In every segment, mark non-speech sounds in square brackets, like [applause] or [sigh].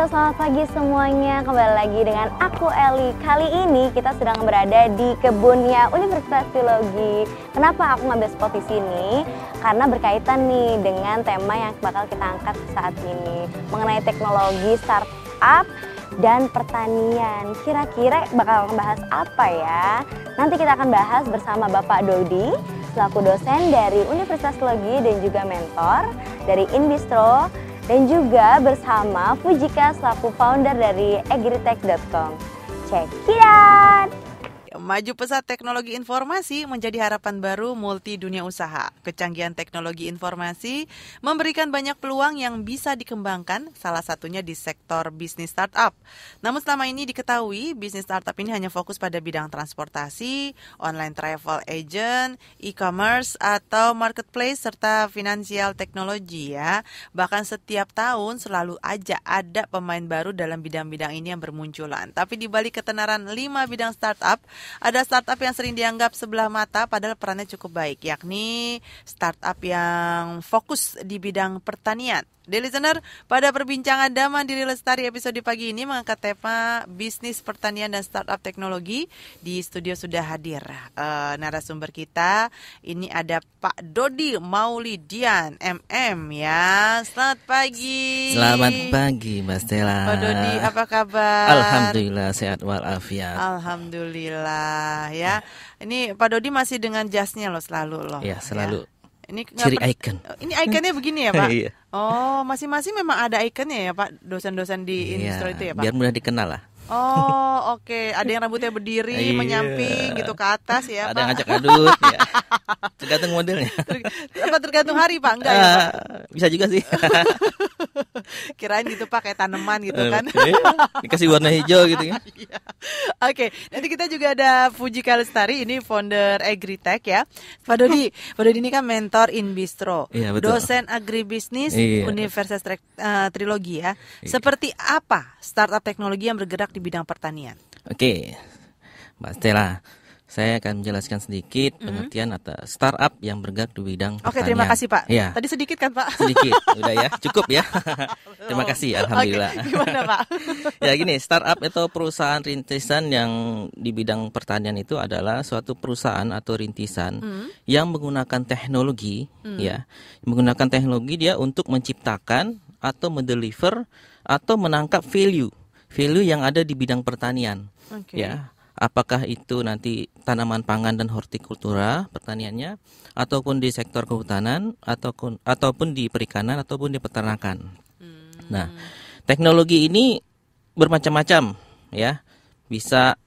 pemirsa, selamat pagi semuanya. Kembali lagi dengan aku Eli. Kali ini kita sedang berada di kebunnya Universitas Teologi. Kenapa aku ngambil spot di sini? Karena berkaitan nih dengan tema yang bakal kita angkat saat ini mengenai teknologi startup dan pertanian. Kira-kira bakal membahas apa ya? Nanti kita akan bahas bersama Bapak Dodi selaku dosen dari Universitas Teologi dan juga mentor dari Inbistro dan juga bersama Fujika selaku founder dari agritech.com. Check it out! Maju pesat teknologi informasi menjadi harapan baru multi dunia usaha. Kecanggihan teknologi informasi memberikan banyak peluang yang bisa dikembangkan, salah satunya di sektor bisnis startup. Namun selama ini diketahui, bisnis startup ini hanya fokus pada bidang transportasi, online travel agent, e-commerce, atau marketplace, serta finansial teknologi ya. Bahkan setiap tahun selalu aja ada pemain baru dalam bidang-bidang ini yang bermunculan. Tapi di balik ketenaran lima bidang startup, ada startup yang sering dianggap sebelah mata padahal perannya cukup baik, yakni startup yang fokus di bidang pertanian. Dear listener, pada perbincangan Dama Diri Lestari episode pagi ini mengangkat tema bisnis pertanian dan startup teknologi. Di studio sudah hadir uh, narasumber kita. Ini ada Pak Dodi Maulidian, MM ya. Selamat pagi. Selamat pagi, Mas Stella. Pak Dodi, apa kabar? Alhamdulillah sehat walafiat. Alhamdulillah lah ya. ya. Ini Pak Dodi masih dengan jasnya loh selalu loh. Iya, ya. selalu. Ya. Ini ciri icon. Oh, ini ikonnya begini ya, Pak? [laughs] Iya. Oh, masing-masing memang ada ikonnya ya, Pak, dosen-dosen di iya, industri itu ya, Pak. Biar mudah dikenal lah. Oh, [laughs] oke. Okay. Ada yang rambutnya berdiri, iya. menyamping gitu ke atas ya, Ada Pak. yang ngajak adut ya. [laughs] Tergantung modelnya. Apa tergantung hari, Pak? Enggak uh, ya, ah, Pak? Bisa juga sih. Kirain gitu Pak kayak tanaman gitu eh, kan. Dikasih warna hijau gitu ya. [laughs] Oke, okay, nanti kita juga ada Fuji Kalestari ini founder Agritech ya. Pak Dodi, [laughs] Pak Dodi ini kan mentor in Bistro, iya, betul. dosen agribisnis iya. iya. Universitas uh, Trilogi ya. Iya. Seperti apa startup teknologi yang bergerak di bidang pertanian? Oke, okay. Mbak Stella, saya akan menjelaskan sedikit mm-hmm. pengertian startup yang bergerak di bidang Oke, pertanian. terima kasih Pak. Ya. Tadi sedikit kan Pak? Sedikit, [laughs] udah ya, cukup ya. [laughs] terima kasih, Alhamdulillah. Oke, gimana Pak? [laughs] ya gini, startup atau perusahaan rintisan yang di bidang pertanian itu adalah suatu perusahaan atau rintisan mm-hmm. yang menggunakan teknologi, mm ya, menggunakan teknologi dia untuk menciptakan atau mendeliver atau menangkap value, value yang ada di bidang pertanian, okay. ya apakah itu nanti tanaman pangan dan hortikultura pertaniannya ataupun di sektor kehutanan ataupun ataupun di perikanan ataupun di peternakan. Hmm. Nah, teknologi ini bermacam-macam ya. Bisa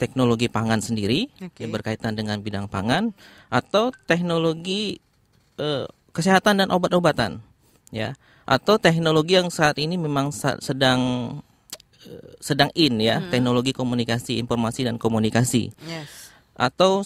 teknologi pangan sendiri okay. yang berkaitan dengan bidang pangan atau teknologi eh, kesehatan dan obat-obatan ya atau teknologi yang saat ini memang sedang sedang in ya hmm. teknologi komunikasi informasi dan komunikasi yes. atau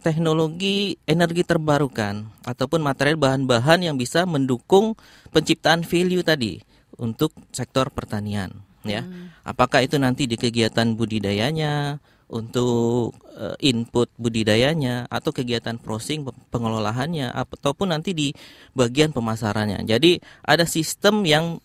teknologi energi terbarukan ataupun material bahan-bahan yang bisa mendukung penciptaan value tadi untuk sektor pertanian ya hmm. apakah itu nanti di kegiatan budidayanya untuk eh, input budidayanya atau kegiatan processing pengelolaannya ataupun nanti di bagian pemasarannya. Jadi ada sistem yang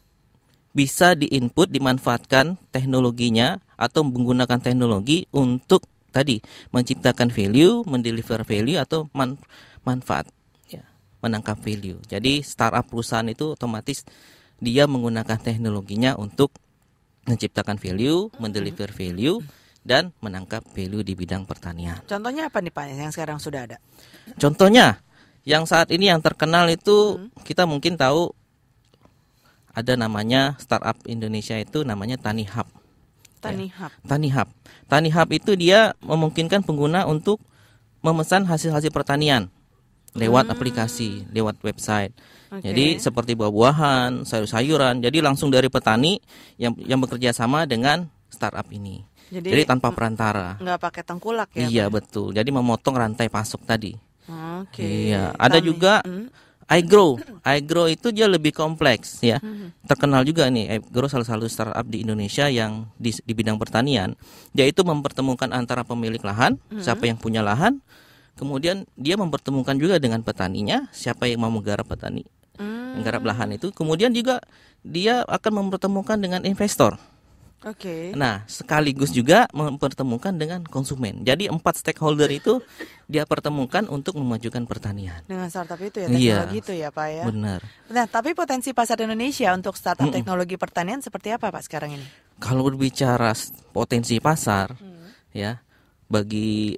bisa diinput dimanfaatkan teknologinya atau menggunakan teknologi untuk tadi menciptakan value, mendeliver value atau man, manfaat ya, menangkap value. Jadi startup perusahaan itu otomatis dia menggunakan teknologinya untuk menciptakan value, hmm. mendeliver value dan menangkap value di bidang pertanian. Contohnya apa nih Pak yang sekarang sudah ada? Contohnya yang saat ini yang terkenal itu hmm. kita mungkin tahu ada namanya startup Indonesia itu namanya Tani Hub. Tani ya. Hub. Tani Hub. Tani Hub itu dia memungkinkan pengguna untuk memesan hasil-hasil pertanian lewat hmm. aplikasi, lewat website. Okay. Jadi seperti buah-buahan, sayur-sayuran. Jadi langsung dari petani yang yang bekerja sama dengan startup ini. Jadi, Jadi tanpa perantara. Enggak pakai tengkulak ya? Iya ya? betul. Jadi memotong rantai pasok tadi. Oke. Okay. Iya. Ada Tani. juga hmm I Grow, I Grow itu dia lebih kompleks ya. Mm-hmm. Terkenal juga nih iGrow salah satu startup di Indonesia yang di, di bidang pertanian, Dia itu mempertemukan antara pemilik lahan, mm-hmm. siapa yang punya lahan, kemudian dia mempertemukan juga dengan petaninya, siapa yang mau menggarap petani, menggarap mm. lahan itu. Kemudian juga dia akan mempertemukan dengan investor. Oke. Okay. Nah, sekaligus juga mempertemukan dengan konsumen. Jadi empat stakeholder itu dia pertemukan untuk memajukan pertanian. Dengan startup itu ya, iya. teknologi iya, itu ya, Pak ya. Benar. Nah, tapi potensi pasar Indonesia untuk startup mm -mm. teknologi pertanian seperti apa, Pak sekarang ini? Kalau berbicara potensi pasar, mm. ya, bagi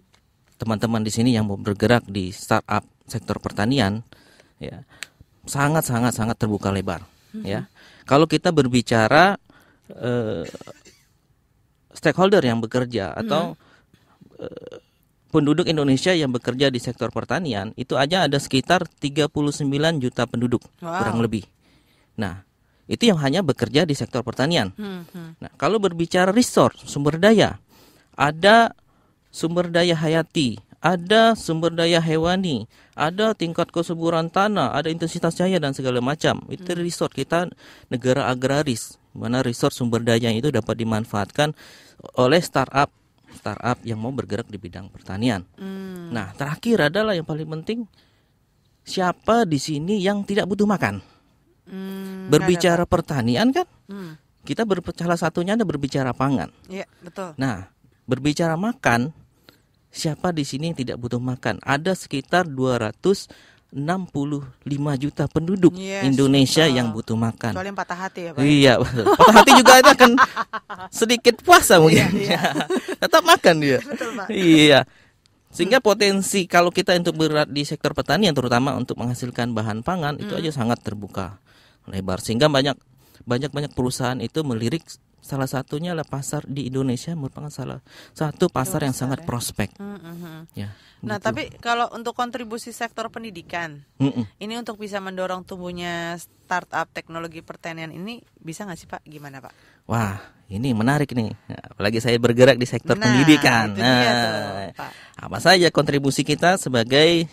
teman-teman di sini yang mau bergerak di startup sektor pertanian, ya, sangat sangat sangat terbuka lebar, mm -hmm. ya. Kalau kita berbicara uh, stakeholder yang bekerja atau hmm. Eh, penduduk Indonesia yang bekerja di sektor pertanian itu aja ada sekitar 39 juta penduduk wow. kurang lebih. Nah, itu yang hanya bekerja di sektor pertanian. Hmm, hmm. Nah, kalau berbicara resource sumber daya, ada sumber daya hayati ada sumber daya hewani, ada tingkat kesuburan tanah, ada intensitas cahaya dan segala macam. Itu hmm. resort kita negara agraris, mana resort sumber daya itu dapat dimanfaatkan oleh startup startup yang mau bergerak di bidang pertanian. Hmm. Nah, terakhir adalah yang paling penting siapa di sini yang tidak butuh makan. Hmm, berbicara ada. pertanian kan, hmm. kita berbicara satunya ada berbicara pangan. Iya, betul. Nah, berbicara makan Siapa di sini yang tidak butuh makan? Ada sekitar 200 65 juta penduduk yes, Indonesia betul. yang butuh makan. Kecuali yang patah hati ya Pak. Iya, patah hati juga itu akan sedikit puasa iya, mungkin. Iya, iya. [laughs] Tetap makan dia. Betul, Pak. Iya. Sehingga potensi kalau kita untuk berat di sektor pertanian terutama untuk menghasilkan bahan pangan hmm. itu aja sangat terbuka lebar. Sehingga banyak banyak-banyak perusahaan itu melirik salah satunya adalah pasar di Indonesia merupakan salah satu pasar yang sangat ya. prospek. Mm -hmm. Ya. Nah, gitu. tapi kalau untuk kontribusi sektor pendidikan, mm -mm. ini untuk bisa mendorong tumbuhnya startup teknologi pertanian ini bisa nggak sih Pak? Gimana Pak? Wah, ini menarik nih. Apalagi saya bergerak di sektor nah, pendidikan. Itu nah, dia Pak. apa saja kontribusi kita sebagai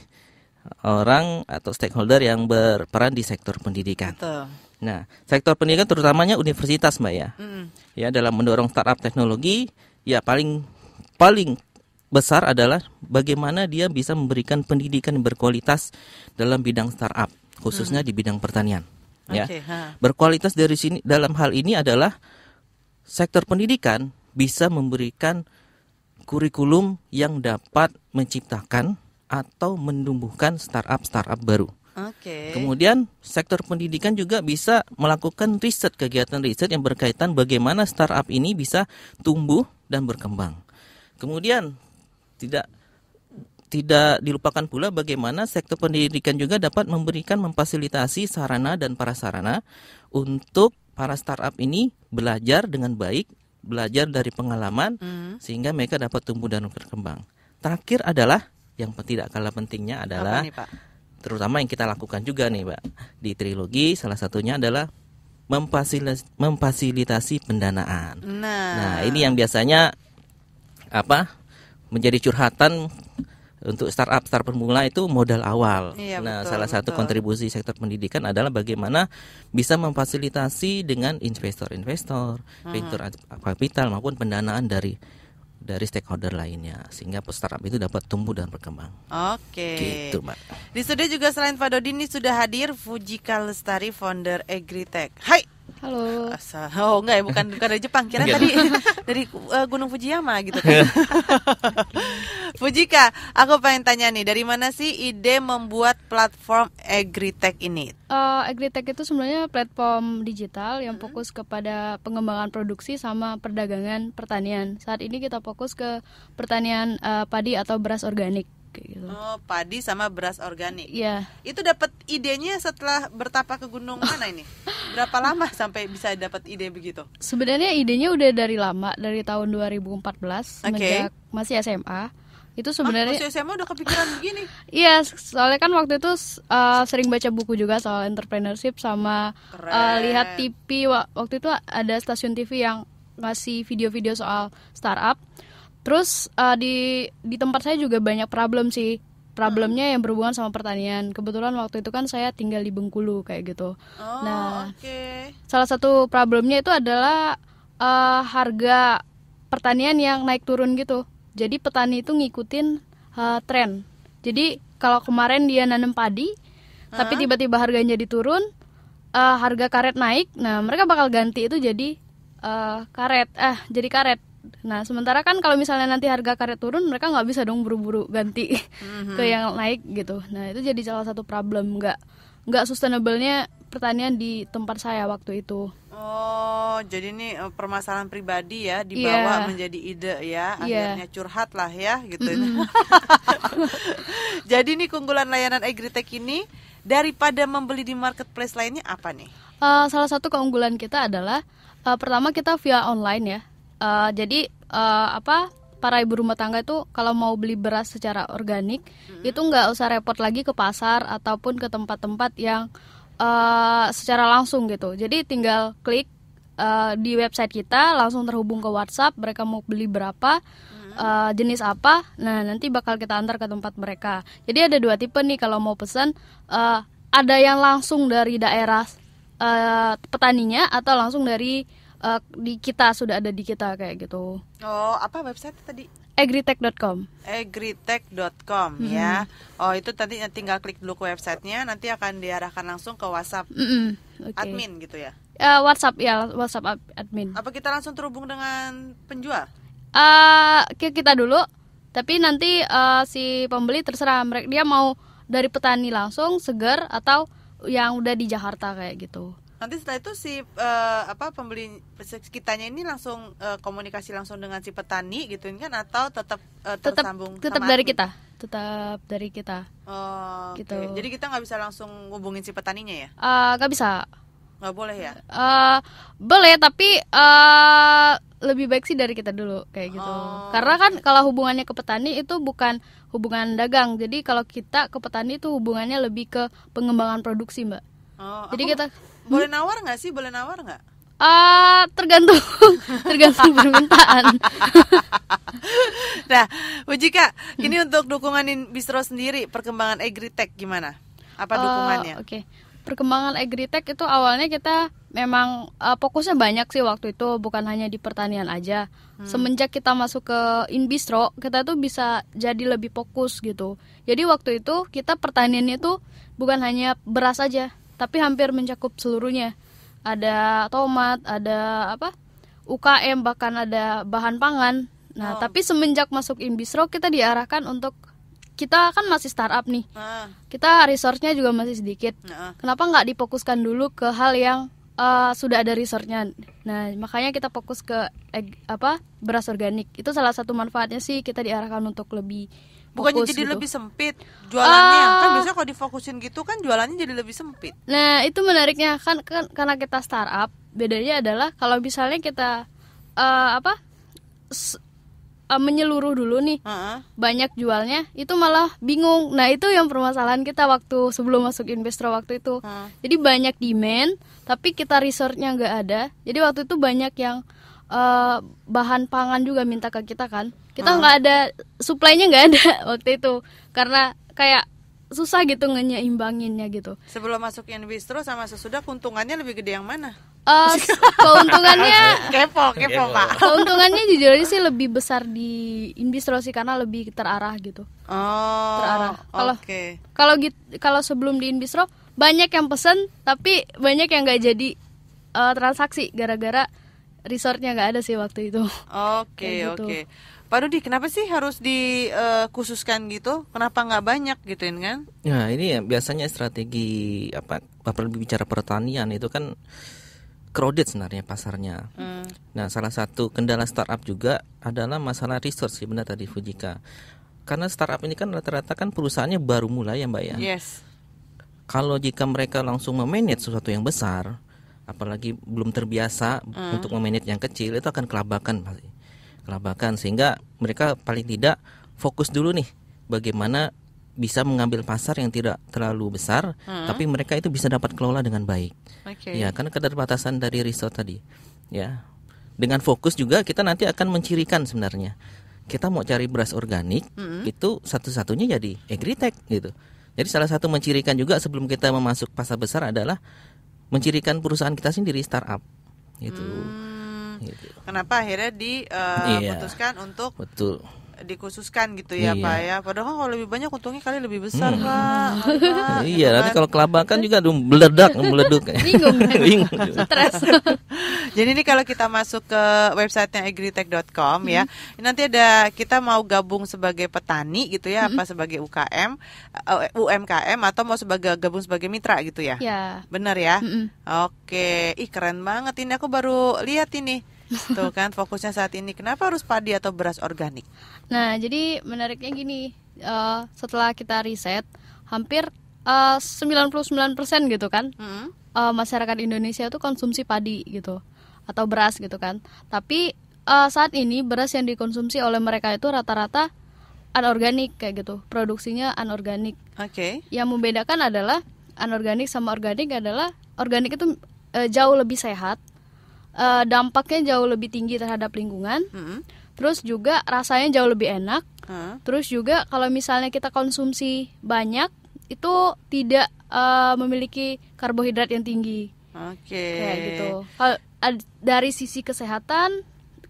orang atau stakeholder yang berperan di sektor pendidikan? Betul. Nah, sektor pendidikan terutamanya universitas, Mbak ya. Mm. Ya, dalam mendorong startup teknologi, ya paling paling besar adalah bagaimana dia bisa memberikan pendidikan berkualitas dalam bidang startup, khususnya mm. di bidang pertanian. Ya. ha. berkualitas dari sini dalam hal ini adalah sektor pendidikan bisa memberikan kurikulum yang dapat menciptakan atau menumbuhkan startup-startup baru. Okay. Kemudian sektor pendidikan juga bisa melakukan riset kegiatan riset yang berkaitan bagaimana startup ini bisa tumbuh dan berkembang. Kemudian tidak tidak dilupakan pula bagaimana sektor pendidikan juga dapat memberikan memfasilitasi sarana dan para sarana untuk para startup ini belajar dengan baik, belajar dari pengalaman mm. sehingga mereka dapat tumbuh dan berkembang. Terakhir adalah yang tidak kalah pentingnya adalah terutama yang kita lakukan juga nih Pak di trilogi salah satunya adalah memfasilitasi, memfasilitasi pendanaan. Nah. nah, ini yang biasanya apa menjadi curhatan untuk startup startup pemula itu modal awal. Iya, nah, betul, salah satu kontribusi sektor pendidikan adalah bagaimana bisa memfasilitasi dengan investor-investor, uh hmm. -huh. venture kapital maupun pendanaan dari dari stakeholder lainnya sehingga startup itu dapat tumbuh dan berkembang. Oke. Gitu, Mbak. Di studio juga selain Pak Dodi ini sudah hadir Fujika Lestari founder Agritech. Hai. Halo. Asal, oh enggak ya bukan bukan dari Jepang. Kira tadi [laughs] dari uh, Gunung Fujiyama gitu kan. [laughs] Fujika, aku pengen tanya nih, dari mana sih ide membuat platform AgriTech ini? Uh, AgriTech itu sebenarnya platform digital yang hmm. fokus kepada pengembangan produksi sama perdagangan pertanian. Saat ini kita fokus ke pertanian uh, padi atau beras organik kayak gitu. Oh, padi sama beras organik. Iya. Yeah. Itu dapat idenya setelah bertapa ke gunung mana ini? [laughs] Berapa lama sampai bisa dapat ide begitu? Sebenarnya idenya udah dari lama, dari tahun 2014 okay. masih SMA itu ah, sebenarnya SMA udah kepikiran [laughs] begini iya soalnya kan waktu itu uh, sering baca buku juga soal entrepreneurship sama uh, lihat TV waktu itu ada stasiun TV yang ngasih video-video soal startup Terus uh, di di tempat saya juga banyak problem sih. Problemnya hmm. yang berhubungan sama pertanian. Kebetulan waktu itu kan saya tinggal di Bengkulu kayak gitu. Oh, nah, okay. salah satu problemnya itu adalah uh, harga pertanian yang naik turun gitu. Jadi petani itu ngikutin uh, tren. Jadi kalau kemarin dia nanam padi, huh? tapi tiba-tiba harganya jadi turun, uh, harga karet naik. Nah, mereka bakal ganti itu jadi uh, karet. Eh jadi karet. Nah sementara kan kalau misalnya nanti harga karet turun mereka nggak bisa dong buru-buru ganti mm-hmm. [laughs] ke yang naik gitu. Nah itu jadi salah satu problem nggak nggak nya pertanian di tempat saya waktu itu. Oh, jadi ini eh, permasalahan pribadi ya dibawa yeah. menjadi ide ya, iya. akhirnya yeah. curhat lah ya gitu. Mm -hmm. [laughs] jadi ini keunggulan layanan Agritech ini daripada membeli di marketplace lainnya apa nih? Uh, salah satu keunggulan kita adalah uh, pertama kita via online ya uh, jadi uh, apa para ibu rumah tangga itu kalau mau beli beras secara organik mm-hmm. itu nggak usah repot lagi ke pasar ataupun ke tempat-tempat yang uh, secara langsung gitu jadi tinggal klik uh, di website kita langsung terhubung ke WhatsApp mereka mau beli berapa uh, jenis apa nah nanti bakal kita antar ke tempat mereka jadi ada dua tipe nih kalau mau pesan uh, ada yang langsung dari daerah uh, petaninya atau langsung dari uh, di kita sudah ada di kita kayak gitu. Oh, apa website tadi? agritech.com agritech.com mm -hmm. ya oh itu tadi eh, tinggal klik dulu ke websitenya nanti akan diarahkan langsung ke WhatsApp mm -hmm. okay. admin gitu ya uh, WhatsApp ya WhatsApp admin apa kita langsung terhubung dengan penjual uh, kita dulu tapi nanti uh, si pembeli terserah mereka dia mau dari petani langsung segar atau yang udah di Jakarta kayak gitu nanti setelah itu si uh, apa pembeli sekitarnya ini langsung uh, komunikasi langsung dengan si petani gitu kan atau tetap uh, tetap tersambung tetap sama dari kita tetap dari kita oh, gitu okay. jadi kita nggak bisa langsung hubungin si petaninya ya nggak uh, bisa nggak boleh ya uh, boleh tapi uh, lebih baik sih dari kita dulu kayak gitu oh. karena kan kalau hubungannya ke petani itu bukan hubungan dagang jadi kalau kita ke petani itu hubungannya lebih ke pengembangan produksi mbak oh, jadi aku... kita boleh nawar nggak sih boleh nawar nggak Uh, tergantung [laughs] tergantung permintaan. [laughs] nah, Ujika, ini untuk dukunganin Bistro sendiri perkembangan Egritech gimana? Apa eh, dukungannya? Uh, Oke. Okay. Perkembangan Egritech itu awalnya kita memang uh, fokusnya banyak sih waktu itu bukan hanya di pertanian aja. Hmm. Semenjak kita masuk ke in Bistro, kita tuh bisa jadi lebih fokus gitu. Jadi waktu itu kita pertaniannya itu bukan hanya beras aja tapi hampir mencakup seluruhnya. Ada tomat, ada apa? UKM bahkan ada bahan pangan. Nah, oh. tapi semenjak masuk Imbisro kita diarahkan untuk kita kan masih startup nih. Uh. Kita resource-nya juga masih sedikit. Uh. Kenapa nggak difokuskan dulu ke hal yang uh, sudah ada resource-nya? Nah, makanya kita fokus ke eh, apa? beras organik. Itu salah satu manfaatnya sih kita diarahkan untuk lebih Bukannya jadi gitu. lebih sempit jualannya. Uh, kan biasanya kalau difokusin gitu kan jualannya jadi lebih sempit. Nah, itu menariknya kan, kan karena kita startup, bedanya adalah kalau misalnya kita uh, apa? uh, menyeluruh dulu nih uh-huh. banyak jualnya itu malah bingung nah itu yang permasalahan kita waktu sebelum masuk investor waktu itu uh jadi banyak demand tapi kita resortnya nggak ada jadi waktu itu banyak yang uh, bahan pangan juga minta ke kita kan kita nggak ah. hmm. ada suplainya nggak ada [laughs] waktu itu karena kayak susah gitu ngeimbanginnya gitu sebelum masuk yang bistro sama sesudah keuntungannya lebih gede yang mana Uh, [laughs] keuntungannya [laughs] kepo, kepo pak. Keuntungannya jujur aja sih lebih besar di Inbistro sih karena lebih terarah gitu. Oh. Terarah. Kalau okay. kalau kalau sebelum di Inbistro banyak yang pesen tapi banyak yang nggak jadi uh, transaksi gara-gara resortnya nggak ada sih waktu itu. Oke okay, gitu. oke. Okay. Pak Dudi, kenapa sih harus dikhususkan eh, uh, gitu? Kenapa nggak banyak gituin kan? Nah ini ya, biasanya strategi apa? Bapak lebih bicara pertanian itu kan crowded sebenarnya pasarnya. Hmm. Nah salah satu kendala startup juga adalah masalah resource sih benar tadi Fujika. Karena startup ini kan rata-rata kan perusahaannya baru mulai ya mbak ya. Yes. Kalau jika mereka langsung memanage sesuatu yang besar, apalagi belum terbiasa hmm. untuk memanage yang kecil itu akan kelabakan pasti kelabakan sehingga mereka paling tidak fokus dulu nih bagaimana bisa mengambil pasar yang tidak terlalu besar hmm. tapi mereka itu bisa dapat kelola dengan baik okay. ya karena keterbatasan dari resort tadi ya dengan fokus juga kita nanti akan mencirikan sebenarnya kita mau cari beras organik hmm. itu satu-satunya jadi agritech gitu jadi salah satu mencirikan juga sebelum kita memasuk pasar besar adalah mencirikan perusahaan kita sendiri startup gitu. Hmm, gitu. Kenapa akhirnya diputuskan uh, eh, iya, untuk betul dikhususkan gitu ya iya. pak ya padahal kan kalau lebih banyak untungnya kali lebih besar hmm. pak iya gitu nanti kan. kalau kelabakan juga meledak meleduk [laughs] bingung stres [laughs] Jadi ini kalau kita masuk ke websitenya agritech.com mm -hmm. ya, mm-hmm. nanti ada kita mau gabung sebagai petani gitu ya, mm -hmm. apa sebagai UKM, eh, UMKM atau mau sebagai gabung sebagai mitra gitu ya. Yeah. Benar ya. Mm -hmm. Oke, ih keren banget ini aku baru lihat ini. [laughs] Tuh kan fokusnya saat ini kenapa harus padi atau beras organik? Nah, jadi menariknya gini, uh, setelah kita riset hampir eh, uh, 99% gitu kan. Mm -hmm. uh, masyarakat Indonesia itu konsumsi padi gitu atau beras gitu kan. Tapi uh, saat ini beras yang dikonsumsi oleh mereka itu rata-rata anorganik kayak gitu. Produksinya anorganik. Oke. Okay. Yang membedakan adalah anorganik sama organik adalah organik itu uh, jauh lebih sehat. Uh, dampaknya jauh lebih tinggi terhadap lingkungan. Mm -hmm. Terus juga rasanya jauh lebih enak. Uh. Terus juga kalau misalnya kita konsumsi banyak itu tidak uh, memiliki karbohidrat yang tinggi. Oke. Okay. Kayak gitu. Kalau dari sisi kesehatan,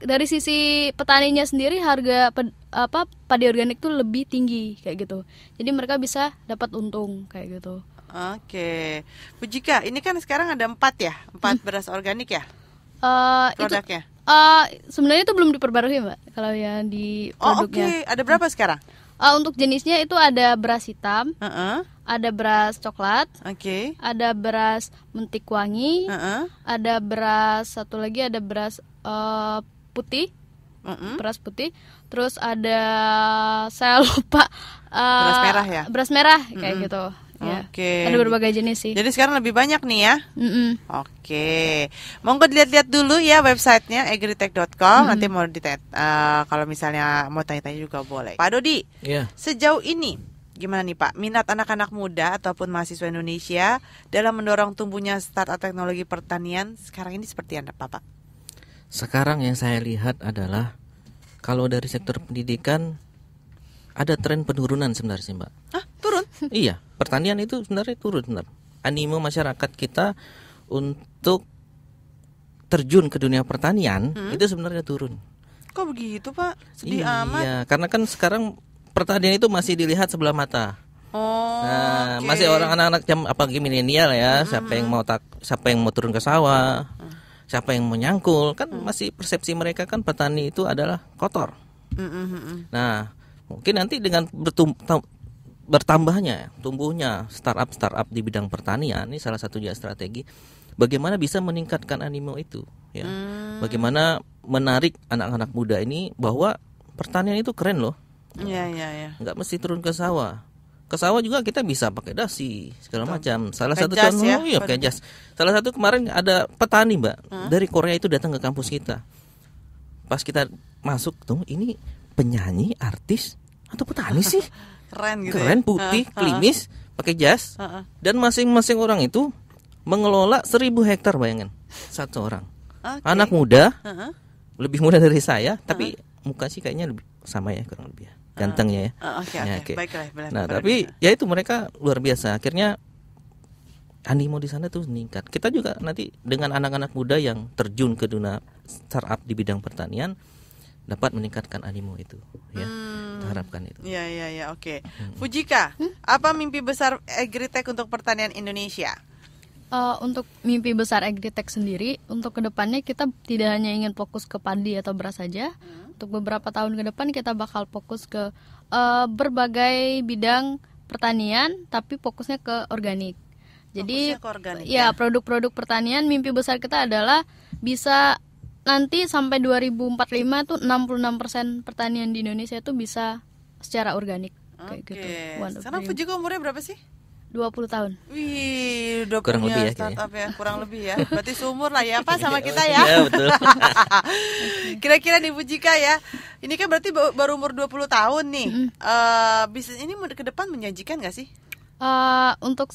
dari sisi petaninya sendiri harga ped, apa padi organik tuh lebih tinggi kayak gitu. Jadi mereka bisa dapat untung kayak gitu. Oke. Okay. Bu Jika, ini kan sekarang ada empat ya, empat hmm. beras organik ya? Uh, produknya. Itu, uh, eh, sebenarnya itu belum diperbarui mbak, kalau yang di oh, produknya. Oh oke, okay. ada berapa sekarang? Uh, untuk jenisnya itu ada beras hitam, uh -uh. ada beras coklat, okay. ada beras mentik wangi, uh -uh. ada beras satu lagi ada beras uh, putih, uh -uh. beras putih. Terus ada [laughs] saya lupa uh, beras merah ya, beras merah kayak uh -uh. gitu. Iya. Oke. Okay. Ada berbagai jenis sih. Jadi sekarang lebih banyak nih ya. Mm -mm. Oke. Okay. Monggo dilihat-lihat dulu ya websitenya agritech.com. Mm -hmm. Nanti mau di uh, eh, kalau misalnya mau tanya-tanya juga boleh. Pak Dodi, yeah. sejauh ini gimana nih Pak minat anak-anak muda ataupun mahasiswa Indonesia dalam mendorong tumbuhnya startup teknologi pertanian sekarang ini seperti apa Pak? Sekarang yang saya lihat adalah kalau dari sektor pendidikan ada tren penurunan sebenarnya sih, Mbak. Ah, turun? [laughs] iya, pertanian itu sebenarnya turun benar. Animo masyarakat kita untuk terjun ke dunia pertanian hmm? itu sebenarnya turun. Kok begitu, Pak? Sedih iya, amat. Iya, karena kan sekarang pertanian itu masih dilihat sebelah mata. Oh, nah, okay. masih orang anak-anak jam apalagi milenial ya, mm-hmm. siapa hmm, yang hmm. mau tak siapa yang mau turun ke sawah, hmm siapa yang mau nyangkul, kan hmm masih persepsi mereka kan petani itu adalah kotor. Mm-hmm. Nah, Mungkin nanti dengan bertambahnya ya, tumbuhnya startup startup di bidang pertanian ini salah satu strategi bagaimana bisa meningkatkan animo itu ya. Hmm. Bagaimana menarik anak-anak muda ini bahwa pertanian itu keren loh. Iya iya iya. nggak mesti turun ke sawah ke sawah juga kita bisa pakai dasi segala macam. Salah satu contoh ya, iya, pakai jas. Salah satu kemarin ada petani mbak hmm? dari Korea itu datang ke kampus kita. Pas kita masuk tuh ini penyanyi artis atau petani sih [laughs] keren gitu ya. keren putih ya? klimis pakai jas dan masing-masing orang itu mengelola seribu hektar bayangin satu orang okay. anak muda lebih muda dari saya tapi muka sih kayaknya lebih sama ya kurang lebih ya gantengnya ya. Uh, oke okay. Ya, okay. Baiklah, nah, tapi ya itu mereka luar biasa. Akhirnya animo di sana tuh meningkat. Kita juga nanti dengan anak-anak muda yang terjun ke dunia startup di bidang pertanian, dapat meningkatkan animo itu ya hmm. harapkan itu ya ya ya oke okay. Hmm. Fujika hmm? apa mimpi besar Agritech untuk pertanian Indonesia uh, untuk mimpi besar Agritech sendiri untuk kedepannya kita tidak hanya ingin fokus ke padi atau beras saja hmm. untuk beberapa tahun ke depan kita bakal fokus ke uh, berbagai bidang pertanian tapi fokusnya ke organik jadi ya, ya produk-produk pertanian mimpi besar kita adalah bisa nanti sampai 2045 tuh 66% persen pertanian di Indonesia itu bisa secara organik okay. kayak gitu. Sana Sekarang Fujiko umurnya berapa sih? 20 tahun. Wih, udah kurang punya lebih ya, startup ya. ya, kurang lebih ya. Berarti seumur lah ya, apa [laughs] sama iya, kita iya, ya. Iya, betul. [laughs] Kira-kira nih Bu Jika ya. Ini kan berarti baru umur 20 tahun nih. Mm -hmm. uh, bisnis ini ke depan menjanjikan gak sih? Uh, untuk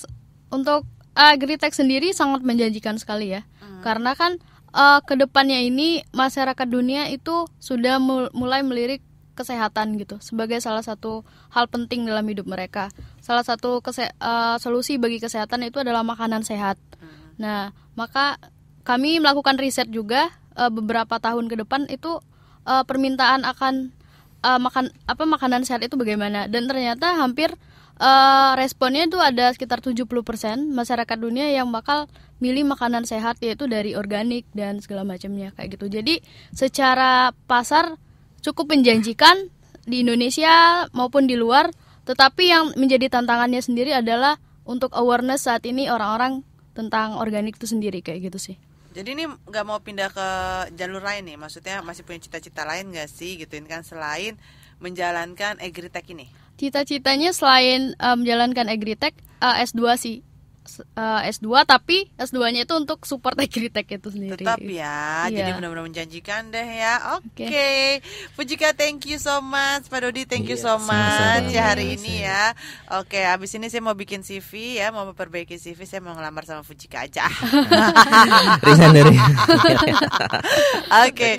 untuk agritech sendiri sangat menjanjikan sekali ya. Mm. Karena kan uh, kedepannya ini masyarakat dunia itu sudah mulai melirik kesehatan gitu sebagai salah satu hal penting dalam hidup mereka. Salah satu kese uh, solusi bagi kesehatan itu adalah makanan sehat. Hmm. Nah, maka kami melakukan riset juga uh, beberapa tahun ke depan itu uh, permintaan akan uh, makan apa makanan sehat itu bagaimana dan ternyata hampir uh, responnya itu ada sekitar 70% masyarakat dunia yang bakal milih makanan sehat yaitu dari organik dan segala macamnya kayak gitu. Jadi secara pasar cukup menjanjikan di Indonesia maupun di luar, tetapi yang menjadi tantangannya sendiri adalah untuk awareness saat ini orang-orang tentang organik itu sendiri kayak gitu sih. Jadi ini nggak mau pindah ke jalur lain nih, maksudnya masih punya cita-cita lain nggak sih gituin kan selain menjalankan agritech ini? Cita-citanya selain uh, menjalankan agritech uh, S2 sih. S2 eh, tapi S2-nya itu untuk support [laughs] agritech itu sendiri. Tetap ya. Yeah. Jadi benar-benar menjanjikan deh ya. Oke. Okay. Okay. Fujika thank you so much. Pak Dodi thank yeah, you iya, so much ya hari ini ya. Oke, okay, habis ini saya mau bikin CV ya, mau memperbaiki CV, saya mau ngelamar sama Fujika aja. [laughs] Ringan dari. Ya, [laughs] Oke.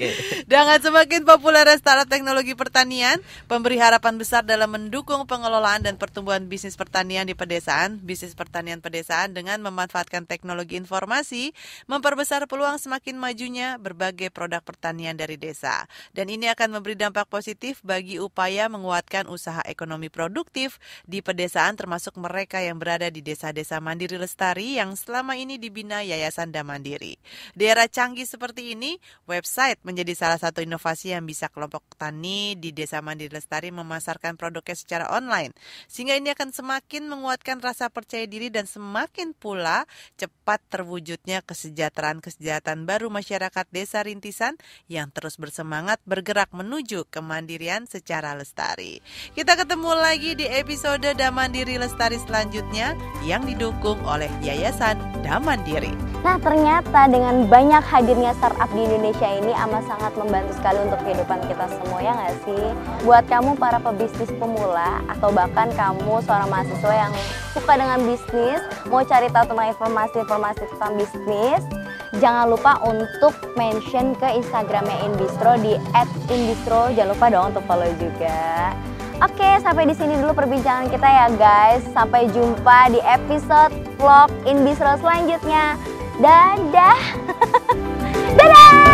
Dengan semakin populer startup teknologi pertanian, pemberi harapan besar dalam mendukung pengelolaan dan pertumbuhan bisnis pertanian di pedesaan, bisnis pertanian pedesaan kebiasaan dengan memanfaatkan teknologi informasi memperbesar peluang semakin majunya berbagai produk pertanian dari desa. Dan ini akan memberi dampak positif bagi upaya menguatkan usaha ekonomi produktif di pedesaan termasuk mereka yang berada di desa-desa mandiri lestari yang selama ini dibina Yayasan Damandiri. Di era canggih seperti ini, website menjadi salah satu inovasi yang bisa kelompok tani di desa mandiri lestari memasarkan produknya secara online. Sehingga ini akan semakin menguatkan rasa percaya diri dan semangat semakin pula cepat terwujudnya kesejahteraan-kesejahteraan baru masyarakat desa rintisan yang terus bersemangat bergerak menuju kemandirian secara lestari. Kita ketemu lagi di episode Damandiri Lestari selanjutnya yang didukung oleh Yayasan Damandiri. Nah ternyata dengan banyak hadirnya startup di Indonesia ini amat sangat membantu sekali untuk kehidupan kita semua ya nggak sih? Buat kamu para pebisnis pemula atau bahkan kamu seorang mahasiswa yang suka dengan bisnis, mau cari tahu tentang informasi-informasi tentang bisnis, jangan lupa untuk mention ke Instagramnya Indistro di @indistro Jangan lupa dong untuk follow juga. Oke, sampai di sini dulu perbincangan kita ya guys. Sampai jumpa di episode vlog Indistro selanjutnya. Dadah. [laughs] Dadah.